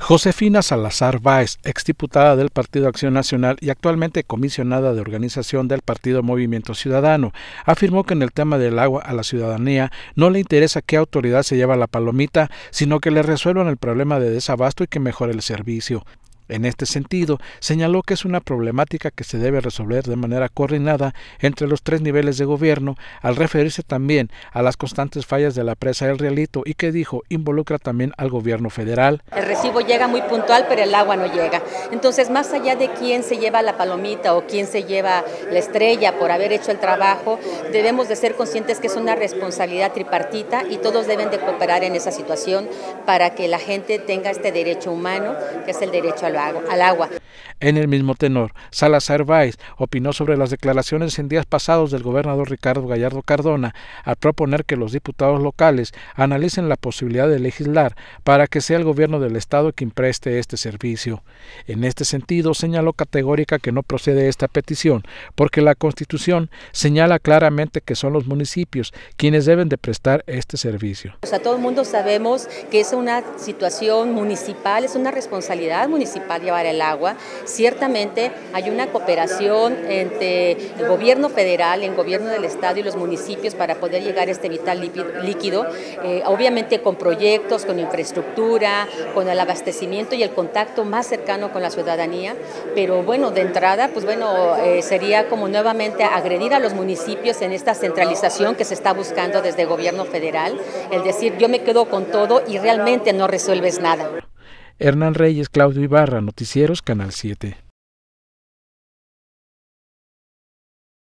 Josefina Salazar Báez, exdiputada del Partido Acción Nacional y actualmente comisionada de organización del Partido Movimiento Ciudadano, afirmó que en el tema del agua a la ciudadanía no le interesa qué autoridad se lleva la palomita, sino que le resuelvan el problema de desabasto y que mejore el servicio. En este sentido, señaló que es una problemática que se debe resolver de manera coordinada entre los tres niveles de gobierno, al referirse también a las constantes fallas de la presa del Realito y que dijo involucra también al gobierno federal. El recibo llega muy puntual, pero el agua no llega. Entonces, más allá de quién se lleva la palomita o quién se lleva la estrella por haber hecho el trabajo, debemos de ser conscientes que es una responsabilidad tripartita y todos deben de cooperar en esa situación para que la gente tenga este derecho humano, que es el derecho a agua agua. En el mismo tenor, Salazar Báez opinó sobre las declaraciones en días pasados del gobernador Ricardo Gallardo Cardona al proponer que los diputados locales analicen la posibilidad de legislar para que sea el gobierno del Estado quien preste este servicio. En este sentido, señaló categórica que no procede esta petición, porque la Constitución señala claramente que son los municipios quienes deben de prestar este servicio. O todo el mundo sabemos que es una situación municipal, es una responsabilidad municipal para llevar el agua. Ciertamente hay una cooperación entre el gobierno federal, el gobierno del estado y los municipios para poder llegar a este vital líquido, eh, obviamente con proyectos, con infraestructura, con el abastecimiento y el contacto más cercano con la ciudadanía, pero bueno, de entrada, pues bueno, eh, sería como nuevamente agredir a los municipios en esta centralización que se está buscando desde el gobierno federal, el decir yo me quedo con todo y realmente no resuelves nada. Hernán Reyes, Claudio Ibarra, Noticieros, Canal 7.